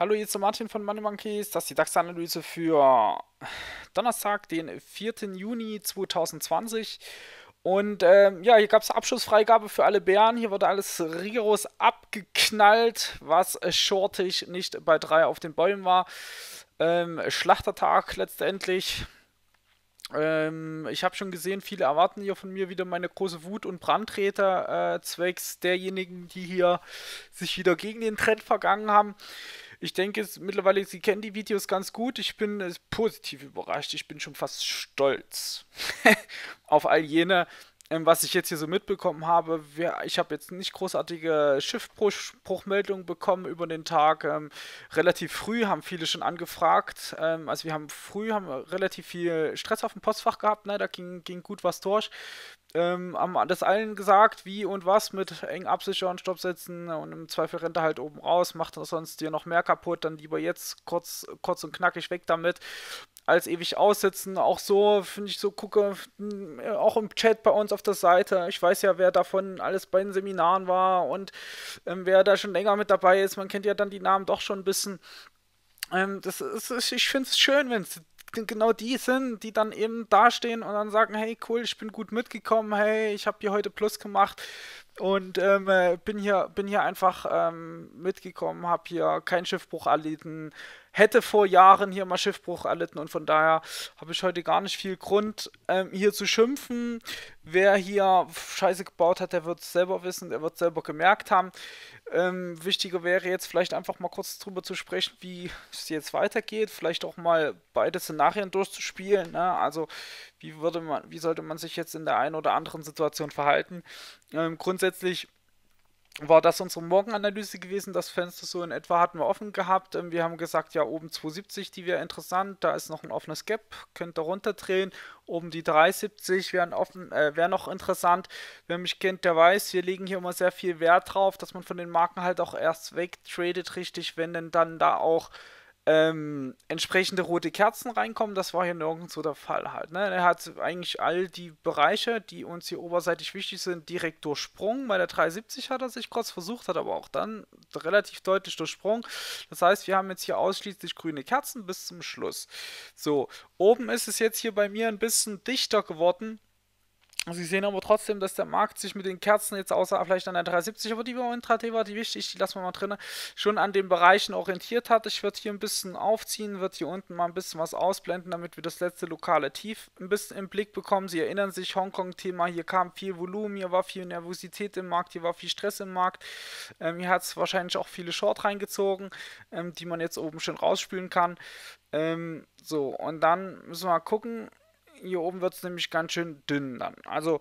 Hallo, hier ist der Martin von Money Monkeys. Das ist die DAX-Analyse für Donnerstag, den 4. Juni 2020. Und ähm, ja, hier gab es Abschlussfreigabe für alle Bären. Hier wurde alles rigoros abgeknallt, was shortig nicht bei 3 auf den Bäumen war. Ähm, Schlachtertag letztendlich. Ähm, ich habe schon gesehen, viele erwarten hier von mir wieder meine große Wut und Brandräter äh, zwecks derjenigen, die hier sich wieder gegen den Trend vergangen haben. Ich denke, es, mittlerweile, Sie kennen die Videos ganz gut. Ich bin äh, positiv überrascht. Ich bin schon fast stolz auf all jene, ähm, was ich jetzt hier so mitbekommen habe. Wir, ich habe jetzt nicht großartige Schiffbruchmeldungen bekommen über den Tag. Ähm, relativ früh haben viele schon angefragt. Ähm, also wir haben früh haben relativ viel Stress auf dem Postfach gehabt. Ne? Da ging, ging gut was durch ähm, haben das allen gesagt, wie und was mit eng absichern, Stopp setzen und im Zweifel rennt er halt oben raus, macht er sonst dir noch mehr kaputt, dann lieber jetzt kurz, kurz und knackig weg damit, als ewig aussitzen. Auch so, finde ich so, gucke hm, auch im Chat bei uns auf der Seite. Ich weiß ja, wer davon alles bei den Seminaren war und ähm, wer da schon länger mit dabei ist. Man kennt ja dann die Namen doch schon ein bisschen. Ähm, das ist, ich finde es schön, wenn es genau die sind, die dann eben dastehen und dann sagen, hey cool, ich bin gut mitgekommen, hey, ich habe hier heute Plus gemacht und ähm, äh, bin hier bin hier einfach ähm, mitgekommen, habe hier keinen Schiffbruch erlitten, hätte vor Jahren hier mal Schiffbruch erlitten und von daher habe ich heute gar nicht viel Grund ähm, hier zu schimpfen. Wer hier Scheiße gebaut hat, der wird es selber wissen, der wird es selber gemerkt haben. Ähm, wichtiger wäre jetzt vielleicht einfach mal kurz darüber zu sprechen, wie es jetzt weitergeht, vielleicht auch mal beide Szenarien durchzuspielen. Ne? Also wie würde man, wie sollte man sich jetzt in der einen oder anderen Situation verhalten? Ähm, grundsätzlich war das unsere Morgenanalyse gewesen. Das Fenster so in etwa hatten wir offen gehabt. Ähm, wir haben gesagt, ja, oben 270, die wäre interessant. Da ist noch ein offenes Gap, könnt ihr runterdrehen. Oben die 370 wären äh, wäre noch interessant. Wer mich kennt, der weiß, wir legen hier immer sehr viel Wert drauf, dass man von den Marken halt auch erst wegtradet, richtig, wenn denn dann da auch ähm, entsprechende rote Kerzen reinkommen. Das war hier nirgendwo der Fall halt. Ne? Er hat eigentlich all die Bereiche, die uns hier oberseitig wichtig sind, direkt durchsprungen. Bei der 370 hat er sich kurz versucht, hat aber auch dann relativ deutlich durchsprungen. Das heißt, wir haben jetzt hier ausschließlich grüne Kerzen bis zum Schluss. So, oben ist es jetzt hier bei mir ein bisschen dichter geworden Sie sehen aber trotzdem, dass der Markt sich mit den Kerzen jetzt außer vielleicht an der 370, aber die war Intraday war die wichtig, die lassen wir mal drin, schon an den Bereichen orientiert hat. Ich werde hier ein bisschen aufziehen, wird hier unten mal ein bisschen was ausblenden, damit wir das letzte lokale Tief ein bisschen im Blick bekommen. Sie erinnern sich, Hongkong-Thema, hier kam viel Volumen, hier war viel Nervosität im Markt, hier war viel Stress im Markt. Ähm, hier hat es wahrscheinlich auch viele Short reingezogen, ähm, die man jetzt oben schön rausspülen kann. Ähm, so, und dann müssen wir mal gucken, hier oben wird es nämlich ganz schön dünn dann. Also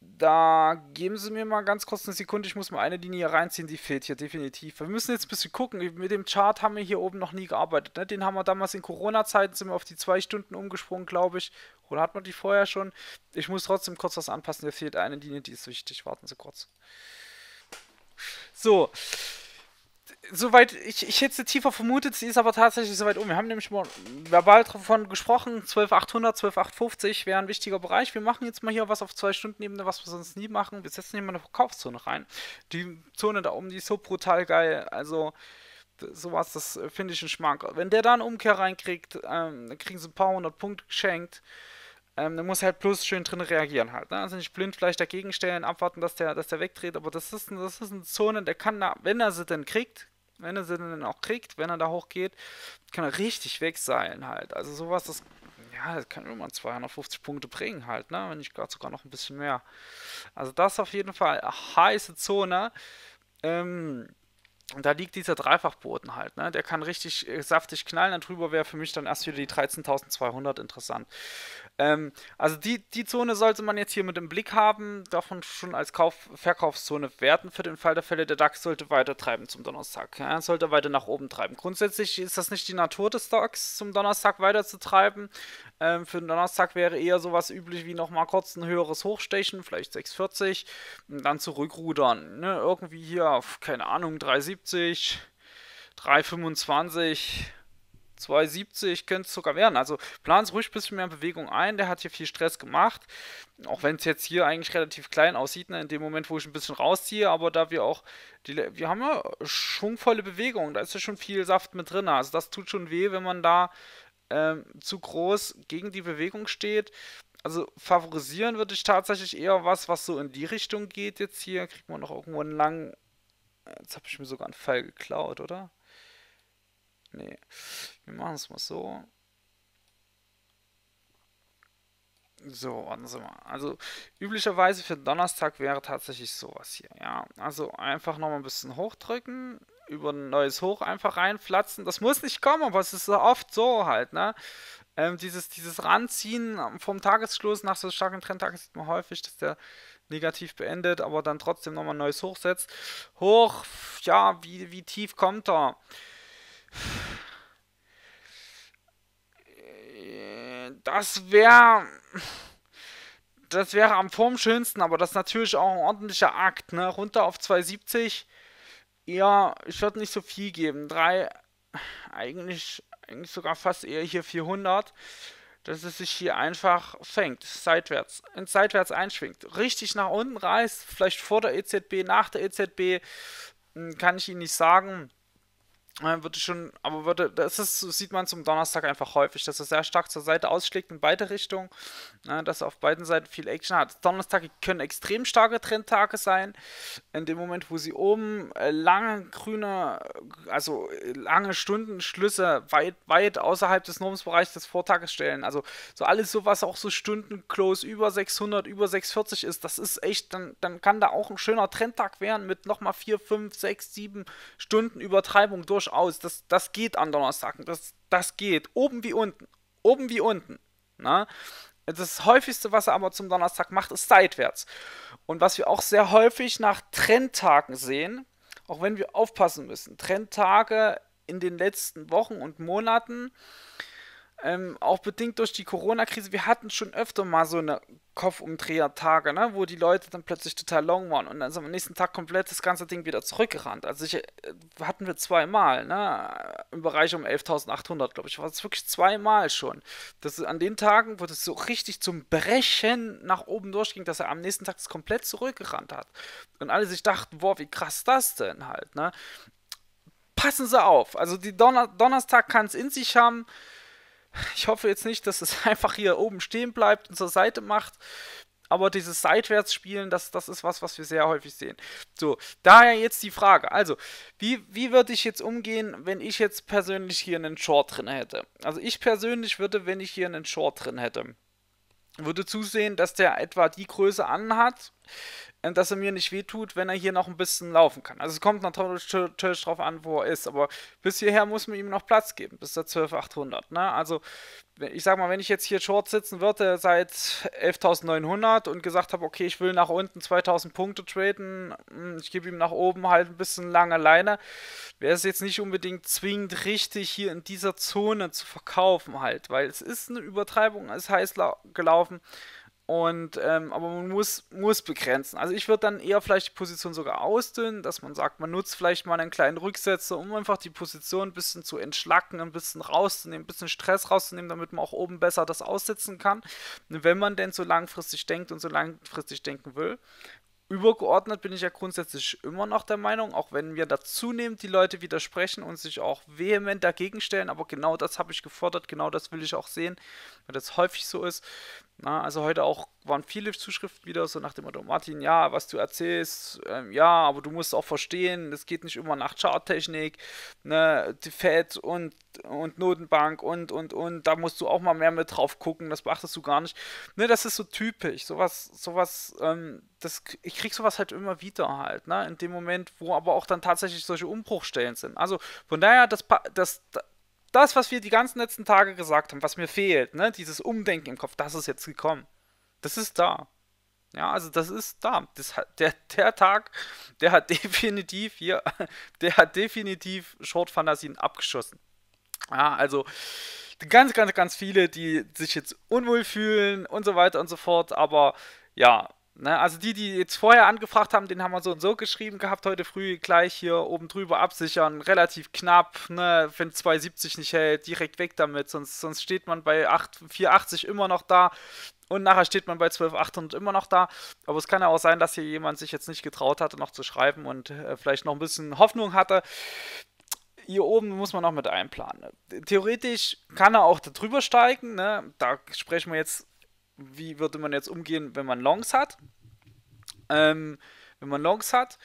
da geben Sie mir mal ganz kurz eine Sekunde. Ich muss mal eine Linie reinziehen, die fehlt hier definitiv. Wir müssen jetzt ein bisschen gucken. Mit dem Chart haben wir hier oben noch nie gearbeitet. Ne? Den haben wir damals in Corona-Zeiten, sind wir auf die zwei Stunden umgesprungen, glaube ich. Oder hat man die vorher schon? Ich muss trotzdem kurz was anpassen. Hier fehlt eine Linie, die ist wichtig. Warten Sie kurz. So soweit, ich, ich hätte sie tiefer vermutet, sie ist aber tatsächlich soweit um. Wir haben nämlich mal verbal davon gesprochen, 12800, 12850 wäre ein wichtiger Bereich. Wir machen jetzt mal hier was auf 2-Stunden-Ebene, was wir sonst nie machen. Wir setzen hier mal eine Verkaufszone rein. Die Zone da oben, die ist so brutal geil. Also, sowas, das äh, finde ich ein Schmack. Wenn der da eine Umkehr reinkriegt, ähm, dann kriegen sie ein paar hundert Punkte geschenkt. Ähm, dann muss halt bloß schön drin reagieren halt. Ne? Also nicht blind vielleicht dagegen stellen, abwarten, dass der, dass der wegdreht. Aber das ist, das ist eine Zone, der kann, da, wenn er sie denn kriegt, wenn er sie dann auch kriegt, wenn er da hochgeht, kann er richtig wegseilen halt. Also sowas, das, ja, das kann immer 250 Punkte bringen halt, ne? Wenn nicht gerade sogar noch ein bisschen mehr. Also das auf jeden Fall heiße Zone. Ähm, und da liegt dieser Dreifachboden halt, ne? Der kann richtig äh, saftig knallen. drüber wäre für mich dann erst wieder die 13.200 interessant. Ähm, also die, die Zone sollte man jetzt hier mit im Blick haben, davon schon als Kauf Verkaufszone werten für den Fall der Fälle. Der DAX sollte weiter treiben zum Donnerstag. Ja, sollte weiter nach oben treiben. Grundsätzlich ist das nicht die Natur des DAX, zum Donnerstag weiter zu treiben. Ähm, für den Donnerstag wäre eher sowas üblich wie nochmal kurz ein höheres Hochstechen, vielleicht 6,40 und dann zurückrudern. Ne? Irgendwie hier auf, keine Ahnung, 3,70. 3,25, 270 könnte es sogar werden. Also planen Sie ruhig ein bisschen mehr Bewegung ein. Der hat hier viel Stress gemacht. Auch wenn es jetzt hier eigentlich relativ klein aussieht, ne, in dem Moment, wo ich ein bisschen rausziehe. Aber da wir auch, die, wir haben ja schwungvolle Bewegung. Da ist ja schon viel Saft mit drin. Also das tut schon weh, wenn man da ähm, zu groß gegen die Bewegung steht. Also favorisieren würde ich tatsächlich eher was, was so in die Richtung geht jetzt hier. Kriegt man noch irgendwo einen langen... Äh, jetzt habe ich mir sogar einen Pfeil geklaut, oder? Nee. Wir machen es mal so. So, warten Sie mal. Also üblicherweise für Donnerstag wäre tatsächlich sowas hier, ja. Also einfach nochmal ein bisschen hochdrücken, über ein neues Hoch einfach reinpflatzen. Das muss nicht kommen, aber es ist oft so halt, ne? Ähm, dieses, dieses Ranziehen vom Tagesschluss nach so starken Trendtagen sieht man häufig, dass der negativ beendet, aber dann trotzdem nochmal ein neues Hoch setzt. Hoch, ja, wie, wie tief kommt er? Das wäre. Das wäre am Form schönsten, aber das ist natürlich auch ein ordentlicher Akt, ne? Runter auf 270. Ja, ich würde nicht so viel geben. 3. eigentlich, eigentlich sogar fast eher hier 400 dass es sich hier einfach fängt, seitwärts, ins Seitwärts einschwingt, richtig nach unten reißt, vielleicht vor der EZB, nach der EZB, hm, kann ich Ihnen nicht sagen. Äh, würde schon, aber würde, das ist, sieht man zum Donnerstag einfach häufig, dass er sehr stark zur Seite ausschlägt in beide Richtungen, ne, dass er auf beiden Seiten viel Action hat. Donnerstage können extrem starke Trendtage sein. In dem Moment, wo sie oben äh, lange grüne, also äh, lange Stundenschlüsse weit, weit außerhalb des Normsbereichs des Vortages stellen. Also so alles so, was auch so Stundenclose über 600, über 640 ist, das ist echt, dann, dann kann da auch ein schöner Trendtag werden mit nochmal 4, 5, 6, 7 Stunden Übertreibung durch durchaus, das, das geht an Donnerstagen, das, das geht, oben wie unten, oben wie unten. Na? Ne? Das häufigste, was er aber zum Donnerstag macht, ist seitwärts. Und was wir auch sehr häufig nach Trendtagen sehen, auch wenn wir aufpassen müssen, Trendtage in den letzten Wochen und Monaten ähm, auch bedingt durch die Corona-Krise, wir hatten schon öfter mal so eine Kopfumdreher-Tage, ne, wo die Leute dann plötzlich total long waren und dann sind am nächsten Tag komplett das ganze Ding wieder zurückgerannt. Also ich, äh, hatten wir zweimal, ne, im Bereich um 11.800, glaube ich, war es wirklich zweimal schon. Das an den Tagen, wo das so richtig zum Brechen nach oben durchging, dass er am nächsten Tag das komplett zurückgerannt hat. Und alle sich dachten, boah, wie krass das denn halt, ne. Passen Sie auf. Also die Donner Donnerstag kann es in sich haben. Ich hoffe jetzt nicht, dass es einfach hier oben stehen bleibt und zur Seite macht. Aber dieses Seitwärtsspielen, das, das ist was, was wir sehr häufig sehen. So, daher jetzt die Frage. Also, wie, wie würde ich jetzt umgehen, wenn ich jetzt persönlich hier einen Short drin hätte? Also, ich persönlich würde, wenn ich hier einen Short drin hätte, würde zusehen, dass der etwa die Größe anhat, äh, dass er mir nicht wehtut, wenn er hier noch ein bisschen laufen kann. Also es kommt natürlich drauf an, wo er ist, aber bis hierher muss man ihm noch Platz geben, bis der 12800. Ne? Also ich sag mal, wenn ich jetzt hier short sitzen würde seit 11.900 und gesagt habe, okay, ich will nach unten 2000 Punkte traden, hm, ich gebe ihm nach oben halt ein bisschen lange Leine, wäre es jetzt nicht unbedingt zwingend richtig, hier in dieser Zone zu verkaufen halt, weil es ist eine Übertreibung, es ist heiß gelaufen und, ähm, aber man muss, muss begrenzen. Also ich würde dann eher vielleicht die Position sogar ausdünnen, dass man sagt, man nutzt vielleicht mal einen kleinen Rücksetzer, um einfach die Position ein bisschen zu entschlacken, ein bisschen rauszunehmen, ein bisschen Stress rauszunehmen, damit man auch oben besser das aussetzen kann. wenn man denn so langfristig denkt und so langfristig denken will. Übergeordnet bin ich ja grundsätzlich immer noch der Meinung, auch wenn mir da zunehmend die Leute widersprechen und sich auch vehement dagegen stellen, aber genau das habe ich gefordert, genau das will ich auch sehen, weil das häufig so ist, na, also heute auch waren viele Zuschriften wieder so nach dem Motto, Martin, ja, was du erzählst, ähm, ja, aber du musst auch verstehen, es geht nicht immer nach Charttechnik, ne, die Fed und, und Notenbank und, und, und, da musst du auch mal mehr mit drauf gucken, das beachtest du gar nicht. Ne, das ist so typisch, sowas, sowas, ähm, das, ich krieg sowas halt immer wieder halt, ne, in dem Moment, wo aber auch dann tatsächlich solche Umbruchstellen sind. Also von daher, das, das, das das, was wir die ganzen letzten Tage gesagt haben, was mir fehlt, ne, dieses Umdenken im Kopf, das ist jetzt gekommen. Das ist da. Ja, also das ist da. Das hat, der, der Tag, der hat definitiv hier, der hat definitiv Short-Fantasien abgeschossen. Ja, also ganz, ganz, ganz viele, die sich jetzt unwohl fühlen und so weiter und so fort. Aber ja, Ne, also die, die jetzt vorher angefragt haben, den haben wir so und so geschrieben gehabt, heute früh gleich hier oben drüber absichern, relativ knapp, ne, wenn 270 nicht hält, direkt weg damit, sonst, sonst steht man bei 8, 480 immer noch da und nachher steht man bei 12800 immer noch da. Aber es kann ja auch sein, dass hier jemand sich jetzt nicht getraut hatte, noch zu schreiben und äh, vielleicht noch ein bisschen Hoffnung hatte. Hier oben muss man noch mit einplanen. Theoretisch kann er auch da drüber steigen, ne? da sprechen wir jetzt wie würde man jetzt umgehen, wenn man Longs hat. Ähm, wenn man Longs hat.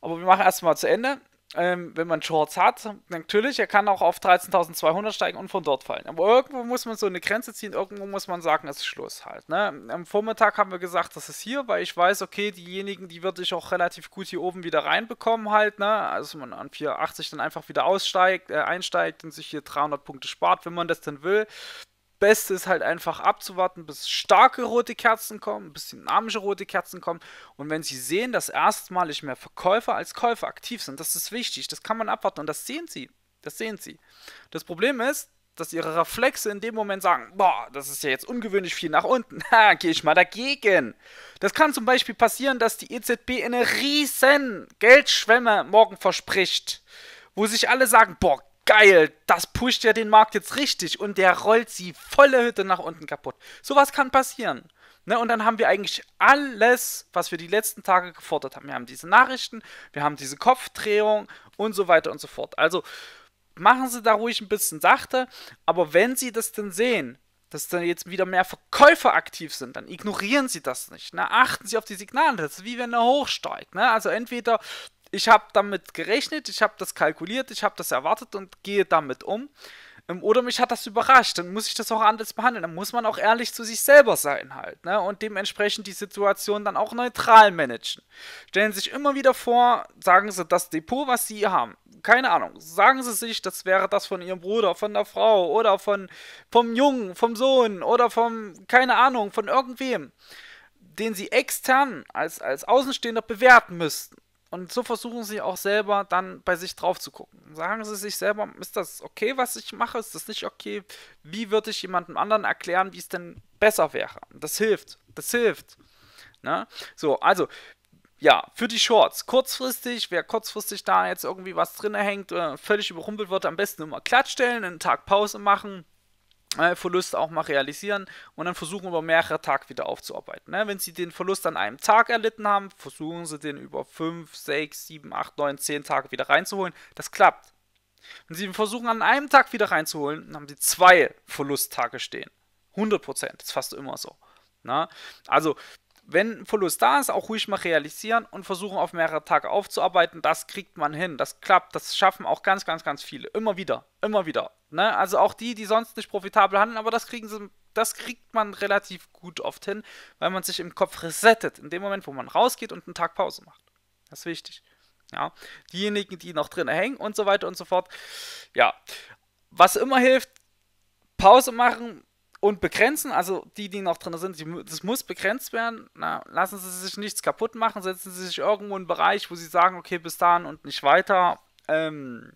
Aber wir machen erstmal zu Ende. Ähm, wenn man Shorts hat, natürlich, er kann auch auf 13.200 steigen und von dort fallen. Aber irgendwo muss man so eine Grenze ziehen, irgendwo muss man sagen, es ist Schluss halt. Ne? Am Vormittag haben wir gesagt, das ist hier, weil ich weiß, okay, diejenigen, die würde ich auch relativ gut hier oben wieder reinbekommen halt. Ne? Also man an 4,80 dann einfach wieder aussteigt, äh, einsteigt und sich hier 300 Punkte spart, wenn man das denn will. Beste ist halt einfach abzuwarten, bis starke rote Kerzen kommen, bis dynamische rote Kerzen kommen. Und wenn sie sehen, dass erstmalig mehr Verkäufer als Käufer aktiv sind, das ist wichtig, das kann man abwarten und das sehen sie. Das sehen sie. Das Problem ist, dass ihre Reflexe in dem Moment sagen, boah, das ist ja jetzt ungewöhnlich viel nach unten, ha, gehe ich mal dagegen. Das kann zum Beispiel passieren, dass die EZB eine riesen Geldschwemme morgen verspricht, wo sich alle sagen, boah, geil, das pusht ja den Markt jetzt richtig und der rollt sie volle Hütte nach unten kaputt. Sowas kann passieren. Ne, und dann haben wir eigentlich alles, was wir die letzten Tage gefordert haben. Wir haben diese Nachrichten, wir haben diese Kopfdrehung und so weiter und so fort. Also machen Sie da ruhig ein bisschen sachte, aber wenn Sie das denn sehen, dass dann jetzt wieder mehr Verkäufer aktiv sind, dann ignorieren sie das nicht. Ne? Achten sie auf die Signale. Das ist wie wenn er hochsteigt. Ne? Also entweder ich habe damit gerechnet, ich habe das kalkuliert, ich habe das erwartet und gehe damit um. Ähm, oder mich hat das überrascht, dann muss ich das auch anders behandeln. Dann muss man auch ehrlich zu sich selber sein halt, ne? Und dementsprechend die Situation dann auch neutral managen. Stellen Sie sich immer wieder vor, sagen Sie das Depot, was Sie haben. Keine Ahnung. Sagen Sie sich, das wäre das von Ihrem Bruder, von der Frau oder von vom Jungen, vom Sohn oder vom, keine Ahnung, von irgendwem, den Sie extern als, als Außenstehender bewerten müssten und so versuchen sie auch selber dann bei sich drauf zu gucken. Sagen sie sich selber, ist das okay, was ich mache? Ist das nicht okay? Wie würde ich jemandem anderen erklären, wie es denn besser wäre? Das hilft. Das hilft. Ne? So, also, ja, für die Shorts. Kurzfristig, wer kurzfristig da jetzt irgendwie was drin hängt, oder völlig überrumpelt wird, am besten immer glatt einen Tag Pause machen äh, Verlust auch mal realisieren und dann versuchen über mehrere Tage wieder aufzuarbeiten. Ne? Wenn Sie den Verlust an einem Tag erlitten haben, versuchen Sie den über 5, 6, 7, 8, 9, 10 Tage wieder reinzuholen. Das klappt. Wenn Sie versuchen an einem Tag wieder reinzuholen, dann haben Sie zwei Verlusttage stehen. 100%, das ist fast immer so. Ne? Also wenn ein Verlust da ist, auch ruhig mal realisieren und versuchen auf mehrere Tage aufzuarbeiten. Das kriegt man hin, das klappt, das schaffen auch ganz, ganz, ganz viele. Immer wieder, immer wieder. Ne? Also auch die, die sonst nicht profitabel handeln, aber das kriegen sie. Das kriegt man relativ gut oft hin, weil man sich im Kopf resettet, in dem Moment, wo man rausgeht und einen Tag Pause macht. Das ist wichtig. Ja, diejenigen, die noch drin hängen und so weiter und so fort. Ja, was immer hilft, Pause machen, und begrenzen, also die, die noch drin sind, die, das muss begrenzt werden. Na, lassen Sie sich nichts kaputt machen, setzen Sie sich irgendwo in einen Bereich, wo Sie sagen, okay, bis dahin und nicht weiter. Ähm,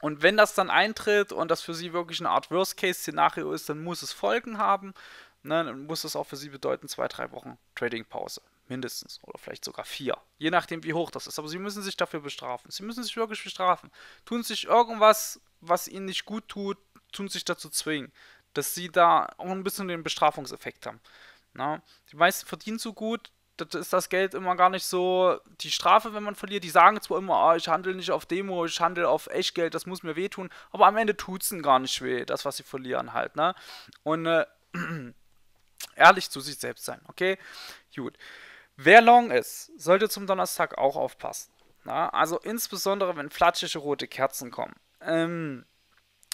und wenn das dann eintritt und das für Sie wirklich eine Art Worst-Case-Szenario ist, dann muss es Folgen haben. Ne, dann muss das auch für Sie bedeuten, zwei, drei Wochen Trading-Pause mindestens oder vielleicht sogar vier, je nachdem wie hoch das ist. Aber sie müssen sich dafür bestrafen. Sie müssen sich wirklich bestrafen. Tun sich irgendwas, was ihnen nicht gut tut, tun sich dazu zwingen dass sie da auch ein bisschen den Bestrafungseffekt haben. Na? Ne? Die meisten verdienen so gut, das ist das Geld immer gar nicht so die Strafe, wenn man verliert. Die sagen zwar immer, ah, ich handle nicht auf Demo, ich handle auf Echtgeld, das muss mir wehtun, aber am Ende tut es ihnen gar nicht weh, das, was sie verlieren halt, ne? Und äh, ehrlich zu sich selbst sein, okay? Gut. Wer long ist, sollte zum Donnerstag auch aufpassen. Na? Ne? Also insbesondere, wenn flatschige rote Kerzen kommen. Ähm,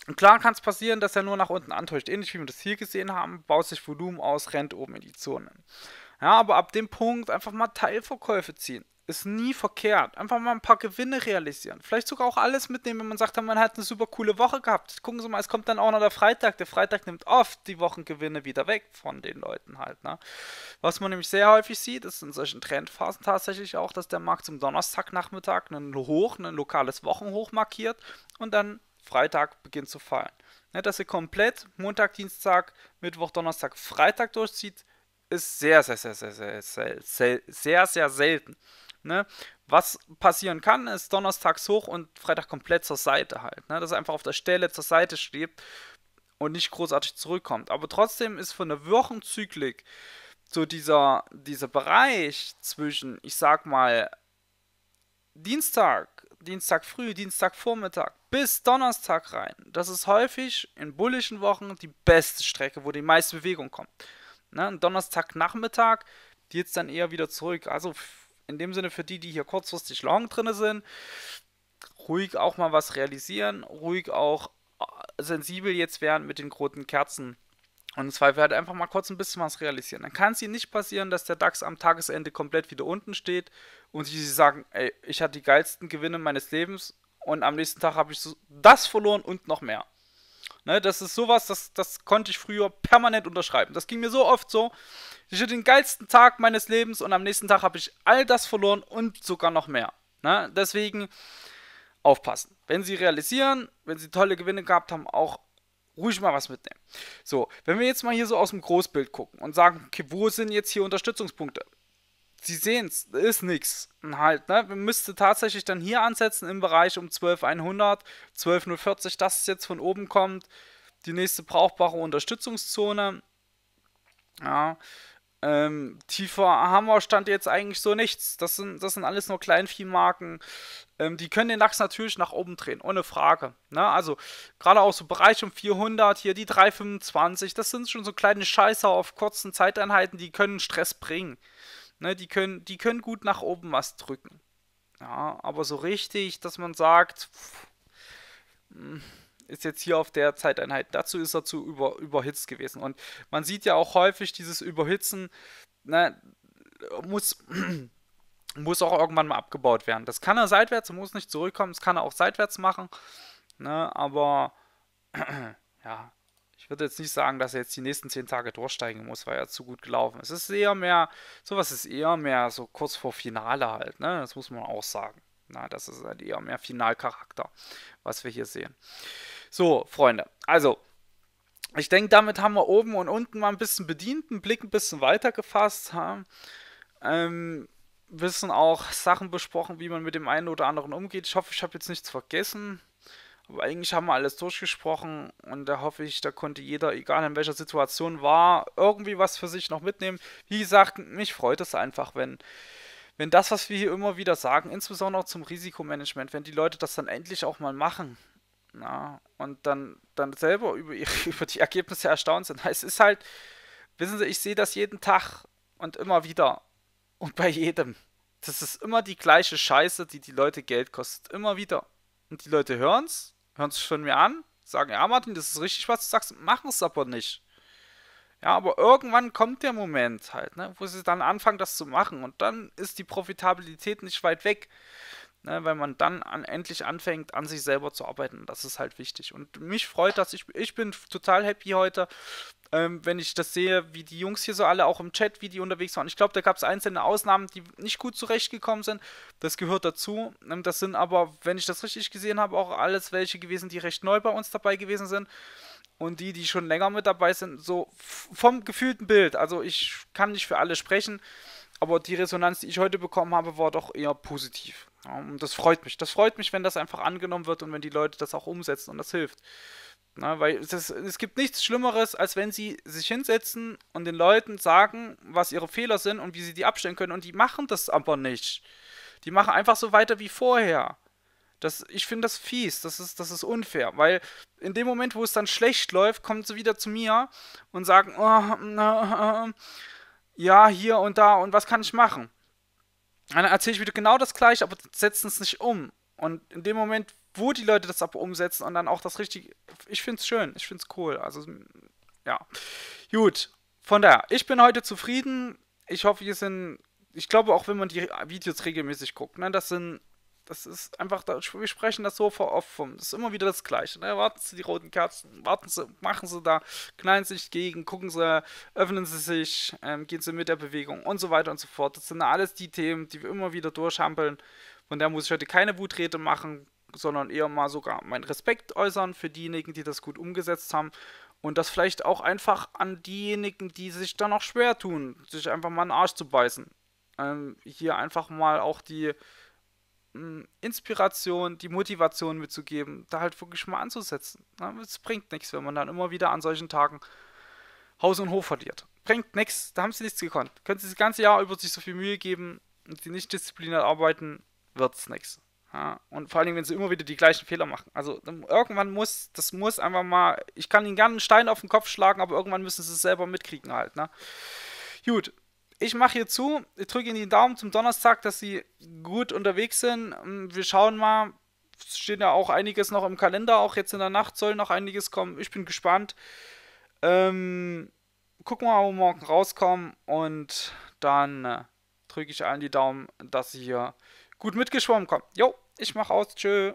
und klar kann es passieren, dass er nur nach unten antäuscht. Ähnlich wie wir das hier gesehen haben, baut sich Volumen aus, rennt oben in die Zonen. Ja, aber ab dem Punkt einfach mal Teilverkäufe ziehen. Ist nie verkehrt. Einfach mal ein paar Gewinne realisieren. Vielleicht sogar auch alles mitnehmen, wenn man sagt, man hat eine super coole Woche gehabt. Gucken Sie mal, es kommt dann auch noch der Freitag. Der Freitag nimmt oft die Wochengewinne wieder weg von den Leuten halt. Ne? Was man nämlich sehr häufig sieht, ist in solchen Trendphasen tatsächlich auch, dass der Markt zum Donnerstagnachmittag einen Hoch, ein lokales Wochenhoch markiert und dann Freitag beginnt zu fallen. Ne, dass ihr komplett Montag, Dienstag, Mittwoch, Donnerstag, Freitag durchzieht, ist sehr, sehr, sehr, sehr, sehr, sehr, sehr, sehr, sehr selten. Ne? Was passieren kann, ist donnerstags hoch und Freitag komplett zur Seite halt. Ne? Dass er einfach auf der Stelle zur Seite steht und nicht großartig zurückkommt. Aber trotzdem ist von der Wochenzyklik so dieser, dieser Bereich zwischen, ich sag mal, Dienstag Dienstag früh, Dienstag Vormittag bis Donnerstag rein. Das ist häufig in bullischen Wochen die beste Strecke, wo die meiste Bewegung kommt. Ne? Donnerstagnachmittag geht es dann eher wieder zurück. Also in dem Sinne für die, die hier kurzfristig long drin sind, ruhig auch mal was realisieren, ruhig auch äh, sensibel jetzt werden mit den roten Kerzen. Und im Zweifel halt einfach mal kurz ein bisschen was realisieren. Dann kann es ihnen nicht passieren, dass der DAX am Tagesende komplett wieder unten steht und sie sagen, ey, ich hatte die geilsten Gewinne meines Lebens und am nächsten Tag habe ich so das verloren und noch mehr. Ne, das ist sowas, das, das konnte ich früher permanent unterschreiben. Das ging mir so oft so. Ich hatte den geilsten Tag meines Lebens und am nächsten Tag habe ich all das verloren und sogar noch mehr. Ne, deswegen aufpassen. Wenn Sie realisieren, wenn Sie tolle Gewinne gehabt haben, auch ruhig mal was mitnehmen. So, wenn wir jetzt mal hier so aus dem Großbild gucken und sagen, okay, wo sind jetzt hier Unterstützungspunkte? Sie sehen es, ist nichts. Halt, ne? Man müsste tatsächlich dann hier ansetzen im Bereich um 12100, 12040, dass es jetzt von oben kommt. Die nächste brauchbare Unterstützungszone. Ja, ähm, tiefer Hammer stand jetzt eigentlich so nichts. Das sind, das sind alles nur Kleinviehmarken. Ähm, die können den Lachs natürlich nach oben drehen, ohne Frage. Ne? Also, gerade auch so Bereich um 400, hier die 325, das sind schon so kleine Scheißer auf kurzen Zeiteinheiten, die können Stress bringen. Ne? Die, können, die können gut nach oben was drücken. Ja, aber so richtig, dass man sagt, pff, hm, ist jetzt hier auf der Zeiteinheit. Dazu ist er zu über, überhitzt gewesen. Und man sieht ja auch häufig dieses Überhitzen, ne, muss, muss auch irgendwann mal abgebaut werden. Das kann er seitwärts, muss nicht zurückkommen, das kann er auch seitwärts machen. Ne, aber ja, ich würde jetzt nicht sagen, dass er jetzt die nächsten zehn Tage durchsteigen muss, weil er zu gut gelaufen ist. Es ist eher mehr, sowas ist eher mehr so kurz vor Finale halt, ne? Das muss man auch sagen. Na, das ist halt eher mehr Finalcharakter, was wir hier sehen. So, Freunde. Also, ich denke, damit haben wir oben und unten mal ein bisschen bedient, einen Blick ein bisschen weiter gefasst, haben ähm, bisschen auch Sachen besprochen, wie man mit dem einen oder anderen umgeht. Ich hoffe, ich habe jetzt nichts vergessen. Aber eigentlich haben wir alles durchgesprochen und da hoffe ich, da konnte jeder, egal in welcher Situation war, irgendwie was für sich noch mitnehmen. Wie gesagt, mich freut es einfach, wenn, wenn das, was wir hier immer wieder sagen, insbesondere zum Risikomanagement, wenn die Leute das dann endlich auch mal machen na, und dann, dann selber über, über die Ergebnisse erstaunt sind. Es ist halt, wissen Sie, ich sehe das jeden Tag und immer wieder und bei jedem. Das ist immer die gleiche Scheiße, die die Leute Geld kostet. Immer wieder. Und die Leute hören es, hören es von mir an, sagen, ja Martin, das ist richtig, was du sagst, machen es aber nicht. Ja, aber irgendwann kommt der Moment halt, ne, wo sie dann anfangen, das zu machen. Und dann ist die Profitabilität nicht weit weg ne, weil man dann an, endlich anfängt, an sich selber zu arbeiten. Das ist halt wichtig. Und mich freut das, ich, ich bin total happy heute, ähm, wenn ich das sehe, wie die Jungs hier so alle auch im Chat, wie die unterwegs waren. Ich glaube, da gab es einzelne Ausnahmen, die nicht gut zurechtgekommen sind. Das gehört dazu. Ähm, das sind aber, wenn ich das richtig gesehen habe, auch alles welche gewesen, die recht neu bei uns dabei gewesen sind. Und die, die schon länger mit dabei sind, so vom gefühlten Bild. Also ich kann nicht für alle sprechen, aber die Resonanz, die ich heute bekommen habe, war doch eher positiv und das freut mich. Das freut mich, wenn das einfach angenommen wird und wenn die Leute das auch umsetzen und das hilft. Na, weil das, es gibt nichts Schlimmeres, als wenn sie sich hinsetzen und den Leuten sagen, was ihre Fehler sind und wie sie die abstellen können. Und die machen das aber nicht. Die machen einfach so weiter wie vorher. Das, ich finde das fies, das ist, das ist unfair, weil in dem Moment, wo es dann schlecht läuft, kommen sie wieder zu mir und sagen, oh, na, äh, ja, hier und da und was kann ich machen? dann erzähle ich wieder genau das gleiche, aber setzen es nicht um. Und in dem Moment, wo die Leute das aber umsetzen und dann auch das richtige. Ich finde es schön, ich finde es cool. Also, ja. Gut, von daher, ich bin heute zufrieden. Ich hoffe, ihr sind. Ich glaube, auch wenn man die Videos regelmäßig guckt, ne, das sind das ist einfach, wir sprechen das so vor oft vom. Das ist immer wieder das Gleiche. Ne? Warten Sie die roten Kerzen, warten Sie, machen Sie da, knallen Sie sich gegen, gucken Sie, öffnen Sie sich, ähm, gehen Sie mit der Bewegung und so weiter und so fort. Das sind alles die Themen, die wir immer wieder durchhampeln. Von daher muss ich heute keine Wutrede machen, sondern eher mal sogar meinen Respekt äußern für diejenigen, die das gut umgesetzt haben. Und das vielleicht auch einfach an diejenigen, die sich dann auch schwer tun, sich einfach mal einen Arsch zu beißen. Ähm, hier einfach mal auch die Inspiration, die Motivation mitzugeben, da halt wirklich mal anzusetzen. Es bringt nichts, wenn man dann immer wieder an solchen Tagen Haus und Hof verliert. Bringt nichts, da haben sie nichts gekonnt. Können sie das ganze Jahr über sich so viel Mühe geben und sie nicht diszipliniert arbeiten, wird es nichts. Ja, und vor allen Dingen, wenn sie immer wieder die gleichen Fehler machen. Also irgendwann muss, das muss einfach mal, ich kann ihnen gerne einen Stein auf den Kopf schlagen, aber irgendwann müssen sie es selber mitkriegen halt. Ne? Gut, ich mache hier zu. Ich drücke Ihnen die Daumen zum Donnerstag, dass Sie gut unterwegs sind. Ähm, wir schauen mal. Es steht ja auch einiges noch im Kalender. Auch jetzt in der Nacht soll noch einiges kommen. Ich bin gespannt. Ähm, gucken wir mal, wo wir morgen rauskommen. Und dann äh, drücke ich allen die Daumen, dass Sie hier gut mitgeschwommen kommen. Jo, ich mache aus. Tschö.